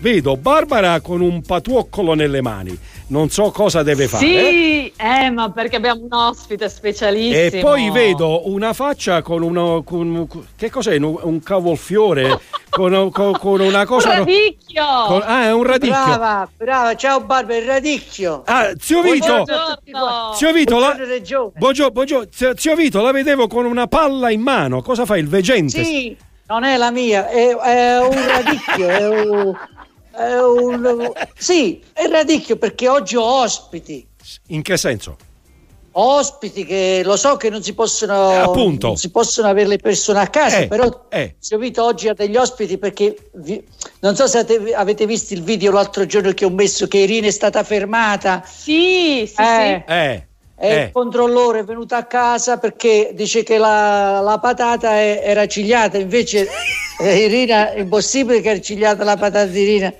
Vedo Barbara con un patuoccolo nelle mani. Non so cosa deve fare. Sì, eh, ma perché abbiamo un ospite specialista. E poi vedo una faccia con uno. Con, che cos'è? Un, un cavolfiore? con, con, con, una cosa. Un radicchio! Con, ah, è un radicchio. Brava, brava, ciao Barbara, il radicchio. Ah, zio Vito. Buongiorno. Zio Vito, la, buongiorno, buongiorno. Zio Vito, la vedevo con una palla in mano. Cosa fai? il vegente? Sì, non è la mia, è, è un radicchio, è un è un, sì, è radicchio perché oggi ho ospiti. In che senso? ospiti che lo so che non si possono, eh, non si possono avere le persone a casa, eh, però eh. si è invito oggi a degli ospiti perché vi, non so se te, avete visto il video l'altro giorno che ho messo che Irina è stata fermata. Sì, sì, eh, sì. Eh, e il eh. controllore è venuto a casa perché dice che la, la patata è, era cigliata, invece eh, Irina è impossibile che era cigliata la patata di Irina.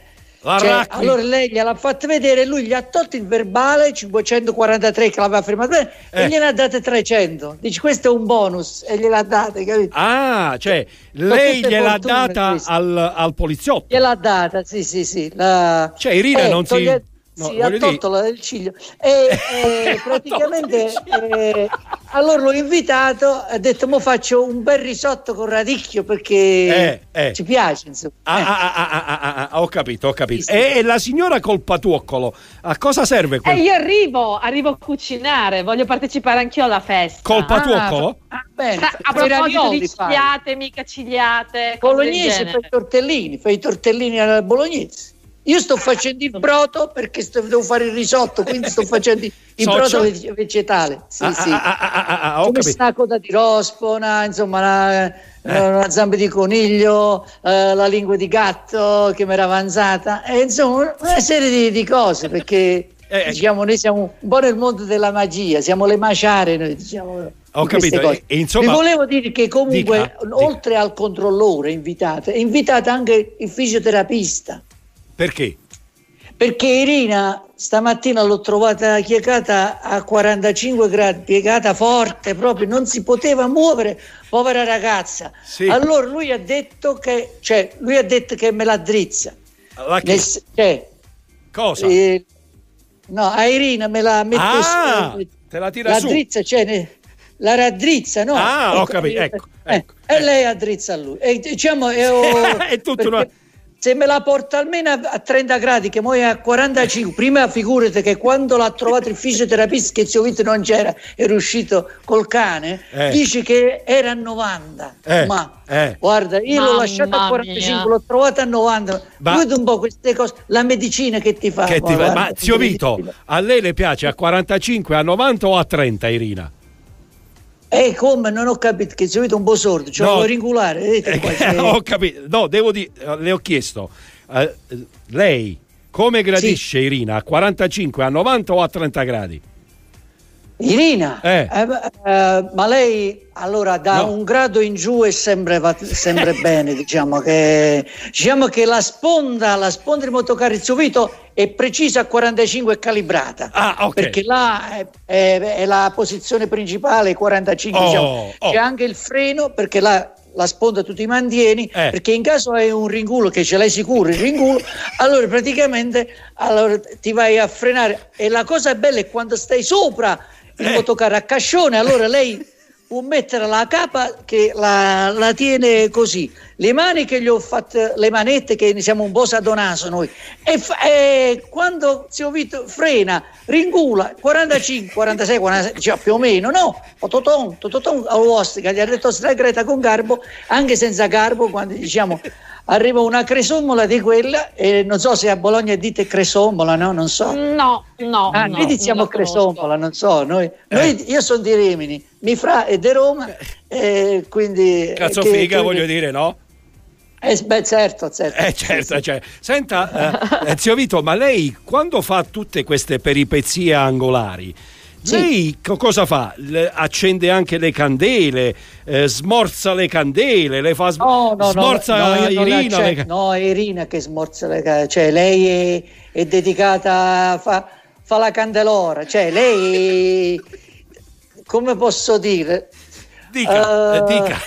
Cioè, allora lei gliel'ha fatto vedere, lui gli ha tolto il verbale 543 che l'aveva firmato eh. e gliene ha date 300. Dice questo è un bonus e gliel'ha date, capito? Ah, cioè, cioè lei gliel'ha data al, al, poliziotto. Gliel'ha data, sì, sì, sì. La... Cioè Irina eh, non toglie... si No, sì, a Tottola dire... del Ciglio. E, eh, praticamente eh, allora l'ho invitato, ha detto mo faccio un bel risotto con radicchio perché eh, ci piace. Insomma. Ah, ah, ah, ho capito, ho capito. Sì, sì. E la signora col patuoccolo, a cosa serve questo? io arrivo, arrivo a cucinare, voglio partecipare anch'io alla festa. Col patuoccolo? bene. A proposito di cigliate, mica cigliate. Bolognese, fai i tortellini, fai i tortellini alla bolognese. Io sto facendo il brodo perché sto, devo fare il risotto, quindi sto facendo il brodo vegetale. Sì, ah, sì. Ah, ah, ah, ah, ah Come coda di rospona, insomma, la, eh. eh la zampa di coniglio, eh, la lingua di gatto che mi era avanzata, e, insomma, una serie di, di cose perché. Eh, eh. diciamo, noi siamo un po' nel mondo della magia, siamo le maciare noi, diciamo. Ho capito. E, e insomma, Vi volevo dire che comunque, dica, oltre dica. al controllore invitato, è invitato anche il fisioterapista. Perché? Perché Irina stamattina l'ho trovata piegata a 45 gradi, piegata forte proprio, non si poteva muovere, povera ragazza. Sì. Allora lui ha detto che, cioè, lui ha detto che me la drizza. La che... Nel, cioè, Cosa? Eh, no, a Irina me la mette ah, su, te la tira la su. Drizza, cioè, ne, la raddrizza, no? Ah, ho ecco, capito, ecco. ecco, eh, ecco. E ecco. lei addrizza a lui. E, diciamo, e, eh, oh, tutto perché, una se me la porta almeno a 30 gradi, che muoia a 45, prima figurate che quando l'ha trovato il fisioterapista, che zio Vito non c'era, è uscito col cane, eh. dice che era a 90. Eh. Ma eh. guarda, io Mamma l'ho lasciato a 45, mia. l'ho trovato a 90. Ma... Guarda un po' queste cose, la medicina che ti fa. Che ma, ti guarda, ma zio Vito, a lei le piace a 45, a 90 o a 30, Irina? E eh, come non ho capito che se vedo un po' sordo, cioè no, ringolare. Eh, ho capito, no, devo dire, eh, le ho chiesto, uh, lei come gradisce sì. Irina? A 45, a 90 o a 30 gradi? Irina, eh. Eh, eh, ma lei allora da no. un grado in giù è sempre, va, sempre bene, diciamo che, diciamo che, la sponda, la sponda di motocarrizzovito è precisa a 45 calibrata, ah, okay. perché là è, è, è, la posizione principale, 45, oh, diciamo. oh. c'è anche il freno perché là la sponda tu ti mantieni eh. perché in caso hai un ringulo che ce l'hai sicuro il ringulo allora praticamente allora ti vai a frenare e la cosa bella è quando stai sopra può eh. toccare a cascione, allora lei può mettere la capa che la, la, tiene così, le mani che gli ho fatto, le manette che ne siamo un po' sadonaso noi, e, fa, e quando zio Vito frena, ringula, 45, 46, 46 cioè più o meno, no, toton, totò, all'ostica, gli ha detto stai straigreta con garbo, anche senza garbo, quando diciamo arriva una cresommola di quella e non so se a Bologna dite cresommola, no? Non so. No, no. Ah, no noi diciamo cresommola, non so. Noi, eh. io sono di Rimini, mi fra è di Roma, eh. eh, quindi... Cazzo che, figa quindi... voglio dire, no? Eh, beh, certo, certo. Eh, certo sì, cioè. Senta, eh, eh, zio Vito, ma lei quando fa tutte queste peripezie angolari? Sì. Lei cosa fa? Le accende anche le candele, eh, smorza le candele, le fa sm- no, no, smorza no, Irina. Le ca- no, è Irina che smorza le candele, cioè lei è, è dedicata, fa, fa, la candelora, cioè lei, come posso dire? Dica, uh, dica.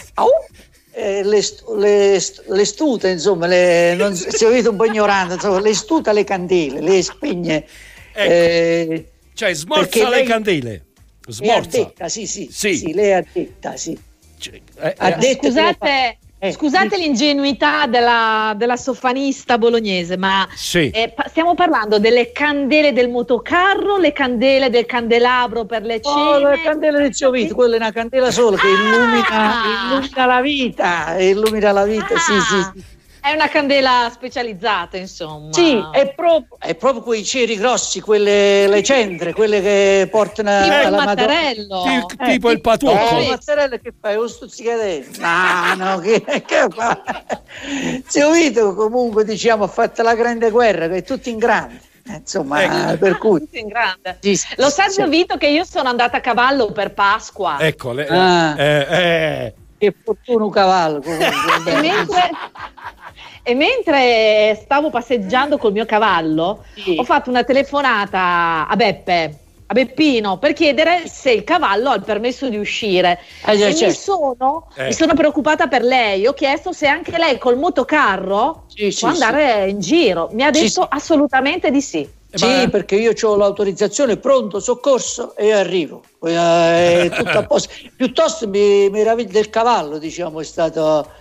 eh, le, le, le stuta, insomma, le, non, se avete un po' ignorante, insomma, le stuta le candele, le spegne. Ecco. Eh, cioè smorza Perché le candele. Smorza. Addetta, sì, sì, sì. sì, lei ha detta, sì. Cioè, eh, eh, eh, scusate, scusate l'ingenuità della, della, sofanista bolognese, ma sì. Eh, pa- stiamo parlando delle candele del motocarro, le candele del candelabro per le oh, cene? No, oh, le candele del Ciovito, quella è una candela sola che ah! illumina, illumina, la vita, illumina la vita, ah! sì, sì, sì. Ah! È una candela specializzata, insomma. Sì, è, proprio, è proprio quei ceri grossi, quelle le cendre, quelle che portano tipo alla il mattarello. Madonna. Tipo, eh, tipo il patucco. No, il eh, mattarello che fai? Lo stuzzicadente. No, no, che, che fa? Zio Vito comunque diciamo ha fatto la grande guerra, che è tutto in grande. Eh, insomma, ecco. eh, per ah, cui sì, sì, lo sa Zio sì. Vito che io sono andata a cavallo per Pasqua. Ecco, le, ah. eh, eh. che fortuna cavallo. Comunque, mentre, e mentre stavo passeggiando col mio cavallo, sì. ho fatto una telefonata a Beppe, a Beppino, per chiedere se il cavallo ha il permesso di uscire. Eh, e mi certo. sono, eh. mi sono, preoccupata per lei. Ho chiesto se anche lei col motocarro sì, può sì, andare in giro. Mi ha detto assolutamente di sì. Eh, sì, perché io ho l'autorizzazione pronto, soccorso e arrivo. Eh, è tutto a posto. Piuttosto mi, mi meraviglio del cavallo, diciamo, è stato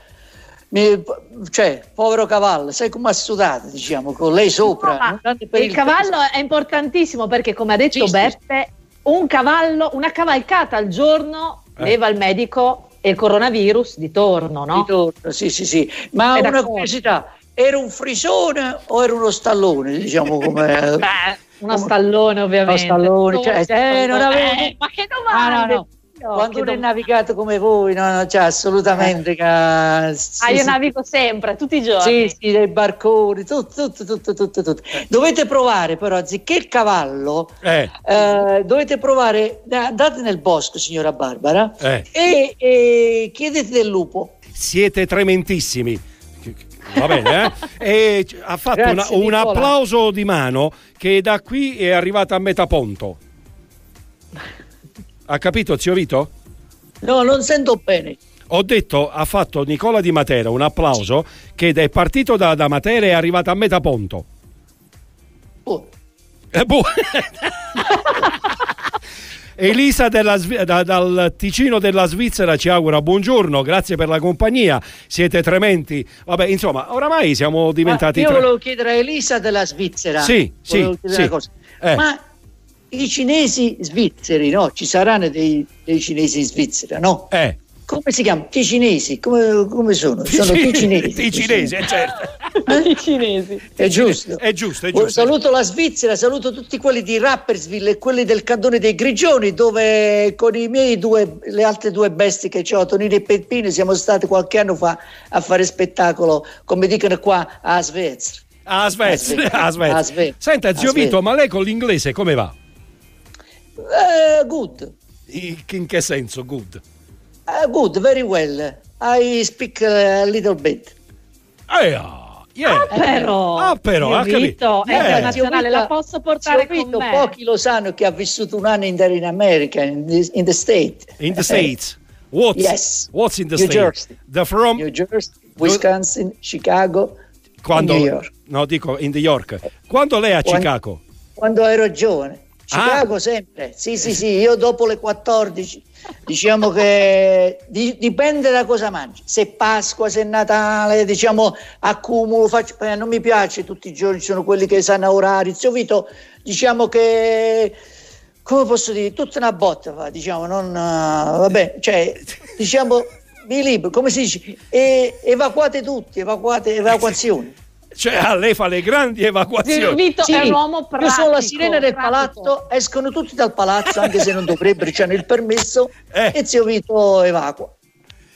mi, cioè, povero cavallo, sai come ha sudato, diciamo, con lei sopra. No, il, il, cavallo è importantissimo perché, come ha detto Giusto. Beppe, un cavallo, una cavalcata al giorno eh. leva il medico e il coronavirus di torno, no? Di torno, sì, sì, sì. Ma è una curiosità, era un frisone o era uno stallone, diciamo come... Beh, uno come... stallone ovviamente. Uno stallone, cioè, eh, non avevo... eh, ma che domanda! Ah, no, no. No, Ho anche non... navigato come voi, no, no cioè, assolutamente. Eh. Ah, io sì. navigo sempre, tutti i giorni. Sì, sì, dei barconi, tutto, tutto, tutto, tutto, tutto. Dovete provare però, anziché il cavallo, eh. Eh, dovete provare, andate nel bosco, signora Barbara, eh. e, e chiedete del lupo. Siete trementissimi va bene eh? e ha fatto una, un applauso di mano che da qui è arrivata a metà ponto. Ha capito, zio Vito? No, non sento bene ho detto ha fatto Nicola Di Matera un applauso che è partito da, da Matera e è arrivato a metà ponto oh. eh, bu- boh. Elisa della, da, dal Ticino della Svizzera ci augura buongiorno, grazie per la compagnia, siete trementi. Vabbè, insomma, oramai siamo diventati... Ma io volevo chiedere a Elisa della Svizzera. Sì, volevo sì. sì. Eh. Ma i cinesi svizzeri, no? Ci saranno dei, dei cinesi in Svizzera, no? Eh. Come si chiama? I cinesi, come, come sono? Sono i cinesi. I cinesi, diciamo. eh, certo. Eh? I cinesi. È giusto. È giusto, è giusto. Saluto la Svizzera, saluto tutti quelli di Rappersville e quelli del cantone dei Grigioni, dove con i miei due, le altre due bestie che ho, Tonino e Peppino, siamo stati qualche anno fa a fare spettacolo, come dicono qua, a Svezia. A Svezia. A Svezia. Senta, zio Vito, ma lei con l'inglese come va? Eh, good. In che senso good? Uh, good, very well. I speak a little bit. Eh, ah, yeah. Ah però, ah, però ha capito, è yeah. Eh. internazionale, la posso portare con me. Pochi lo sanno che ha vissuto un anno intero in America, in the, in the States. In the States. What's, yes. what's in the New States? Jersey. The from New Jersey, Wisconsin, New... Chicago, quando, New York. No, dico in New York. Quando lei è a quando, Chicago? Quando ero giovane. Chicago ah. sempre, sì sì sì, io dopo le 14 diciamo che dipende da cosa mangi, se Pasqua, se Natale, diciamo accumulo, faccio, eh, non mi piace tutti i giorni, sono quelli che sanno orari, zio Vito, diciamo che come posso dire, tutta una botta, diciamo, non, eh, vabbè, cioè, diciamo, vi libero, come si dice, e, evacuate tutti, evacuate, evacuazioni cioè a lei fa le grandi evacuazioni. Vito sì, è un uomo pratico. Io sono la sirena del pratico. palazzo, escono tutti dal palazzo anche se non dovrebbero, c'è cioè il permesso eh. e zio Vito evacua.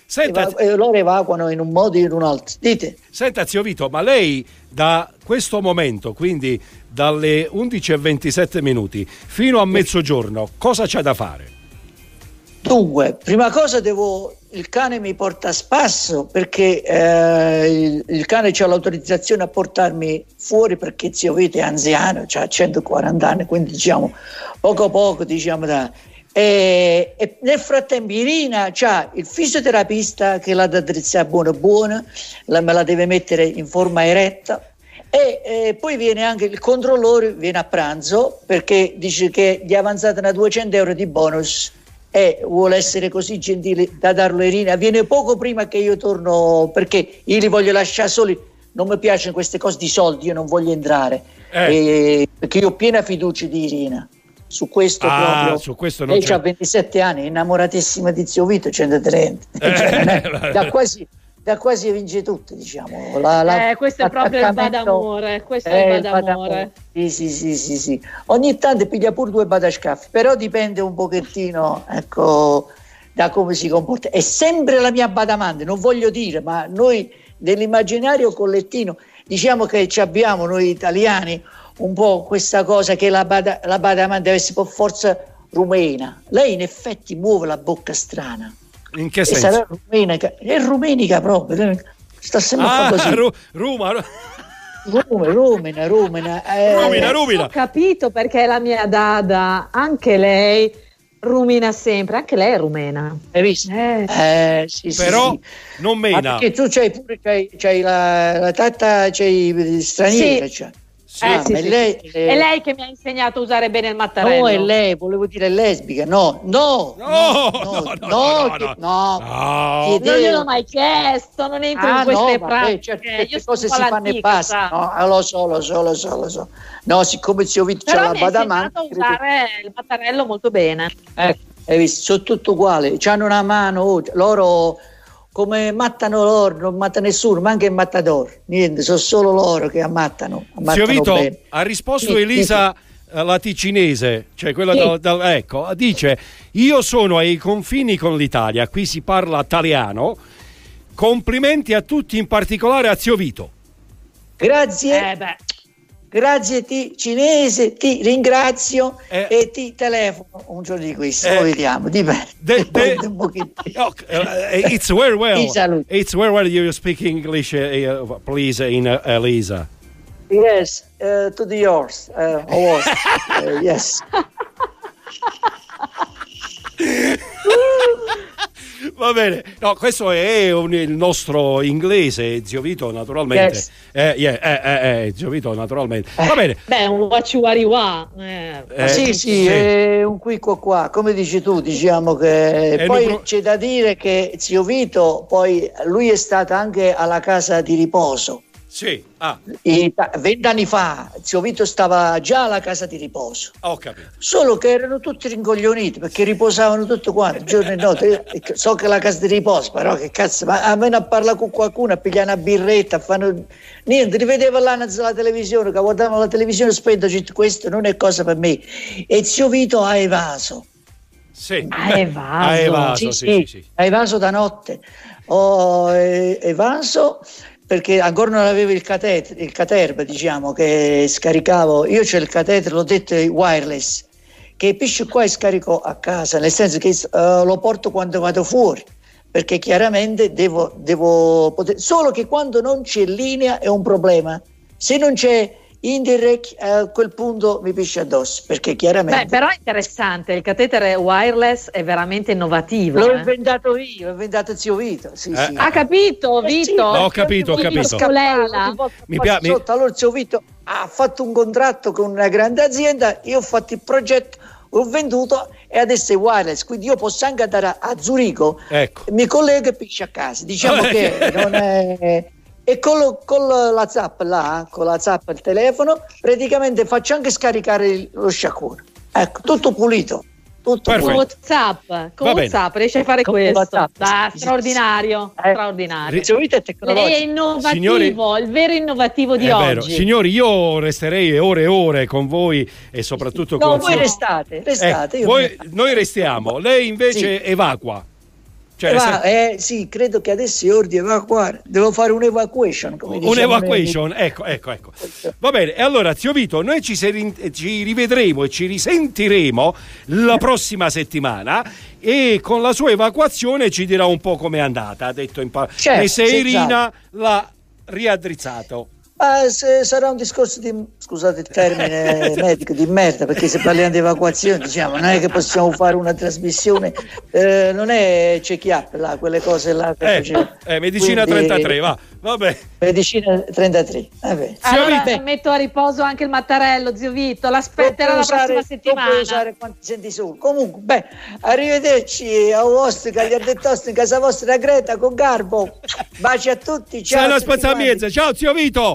Senta, Eva- eh, loro evacuano in un modo o in un altro. Dite. Senta zio Vito, ma lei da questo momento, quindi dalle 11.27 minuti fino a mezzogiorno, cosa c'è da fare? Dunque, prima cosa devo il cane mi porta a spasso perché eh, il, il, cane ha l'autorizzazione a portarmi fuori perché zio Vito è anziano, ha 140 anni, quindi diciamo poco a poco diciamo da... E, e nel frattempo Irina ha il fisioterapista che l'ha da drizzare buono buono, la, me la deve mettere in forma eretta e eh, poi viene anche il controllore, viene a pranzo perché dice che gli è avanzata una 200 euro di bonus e vuole essere così gentile da darlo a Irina, viene poco prima che io torno perché io li voglio lasciare soli. Non mi piacciono queste cose di soldi, io non voglio entrare eh. e, perché io ho piena fiducia di Irina su questo ah, proprio su questo non lei c'è... ha 27 anni è innamoratissima di zio Vito 130 eh, cioè, da quasi da qua si vince tutto, diciamo. La, la, eh, questo è proprio il badamore, questo è il eh, badamore. Sì, sì, sì, sì, sì. Ogni tanto piglia pure due badascaffi, però dipende un pochettino, ecco, da come si comporta. È sempre la mia badamante, non voglio dire, ma noi nell'immaginario collettino diciamo che abbiamo noi italiani un po' questa cosa che la, bada, la badamante deve essere per forza rumena. Lei in effetti muove la bocca strana in che e senso? Sarà rumenica, è rumenica proprio. Eh. Sta sempre ah, così. Ru- Roma. Rumina, rumina, rumina. Eh, rumina, rumina. Ho capito perché la mia dada, anche lei rumina sempre, anche lei è rumena. Hai visto? Eh, eh sì, Però sì, sì. non mena. Ma perché tu c'hai pure c'hai, c'hai la, la, tata, c'hai straniera. Sì. Cioè. Eh, ah, sì, eh, sì, sì. Lei, eh... È lei che mi ha insegnato a usare bene il mattarello. No, è lei, volevo dire lesbica. No, no, no, no, no, no, no, no, no, no. non gliel'ho mai chiesto, non entro ah, in queste no, pratiche. Certo, eh, Io cose si fanno e basta. No, ah, lo so, lo so, lo so, lo so. No, siccome il zio Vito c'ha la badamante... Però mi ha usare il mattarello molto bene. Ecco, eh, hai visto, sono tutto uguali, hanno una mano, loro come mattano loro, non matta nessuno, ma anche il mattador. Niente, sono solo loro che ammattano. ammattano Zio Vito, ha risposto sì, Elisa sì. Eh, la ticinese, cioè quella sì. da, da, ecco, dice io sono ai confini con l'Italia, qui si parla italiano, complimenti a tutti, in particolare a Zio Vito. Grazie. Eh beh. Grazie ti cinese, ti ringrazio eh, e ti telefono un giorno di questo. Eh, vediamo, dipende. De, de, un pochettino. Eh, it's very well. It's very well you speak English, uh, please, in uh, Elisa. Yes, uh, to the yours. Uh, yes. Va bene, no, questo è un, il nostro inglese, Zio Vito, naturalmente. Yes. Eh, yeah, eh, eh, eh, eh Zio Vito, naturalmente. Va eh. bene. Beh, un wachiwariwa. Eh. sì, sì, sì. È un qui qua Come dici tu, diciamo che... poi pro... c'è da dire che Zio Vito, poi, lui è stato anche alla casa di riposo. Sì. Ah. vent'anni fa zio Vito stava già alla casa di riposo. Ho capito. Solo che erano tutti ringoglioniti perché riposavano tutti quanti, giorno e notte. so che la casa di riposo, però che cazzo, ma a me a parlare con qualcuno, a pigliare una birretta, a fare... Niente, rivedeva là alla televisione, che guardavano la televisione spento, questo non è cosa per me. E zio Vito ha evaso. Sì. Ha evaso. Ha evaso, sì, sì, sì, Ha evaso da notte. Ho eh, evaso perché ancora non avevo il, catet- il caterba, diciamo, che scaricavo. Io c'è il caterba, l'ho detto, wireless, che piscio qua e scarico a casa, nel senso che uh, lo porto quando vado fuori, perché chiaramente devo, devo poter... Solo che quando non c'è linea è un problema. Se non c'è Indirect a eh, quel punto mi pisce addosso perché chiaramente. Beh, però è interessante, il catetere wireless è veramente innovativo. L'ho eh? inventato io, l'ho inventato zio Vito. Sì, eh. sì. Eh. Ha capito, Vito? Eh, sì, ho capito, ho capito. Scappare, mi piace. Sotto. Allora zio Vito ha fatto un contratto con una grande azienda, io ho fatto il progetto ho venduto e adesso è wireless, quindi io posso anche andare a, Zurigo, ecco. mi collego e piscio a casa. Diciamo che non è, e col, col, la zappa là, con la zap il telefono, praticamente faccio anche scaricare lo sciacquone. Ecco, tutto pulito. Tutto Perfetto. pulito. WhatsApp, con WhatsApp riesce a fare con questo. WhatsApp. Ah, straordinario, eh. straordinario. È innovativo, Signori, il vero innovativo di oggi. Vero. Signori, io resterei ore e ore con voi e soprattutto no, con voi. No, voi restate, restate. Eh, voi, noi restiamo, lei invece sì. evacua. Cioè, va, se... eh, sì, credo che adesso è ora di evacuare. Devo fare un'evacuation. un'evacuation, diciamo ecco, ecco, ecco. Va bene, e allora, zio Vito, noi ci, ser- ci rivedremo e ci risentiremo la prossima settimana e con la sua evacuazione ci dirà un po' com'è andata. Ha detto in par- certo, Meseirina esatto. l'ha riaddrizzato. Ma se sarà un discorso di, scusate il termine medico, di merda, perché se parliamo di evacuazione diciamo, non è che possiamo fare una trasmissione, eh, non è check-up là, quelle cose là. eh, facciamo. eh, medicina Quindi, 33, va, vabbè. Medicina 33, vabbè. Allora Beh. metto a riposo anche il mattarello, zio Vito, l'aspetterò la usare, prossima settimana. Non usare quanti senti solo. Comunque, beh, arrivederci a vostro agli in casa vostra Greta con Garbo. Baci a tutti, ciao. Ciao, ciao zio Vito.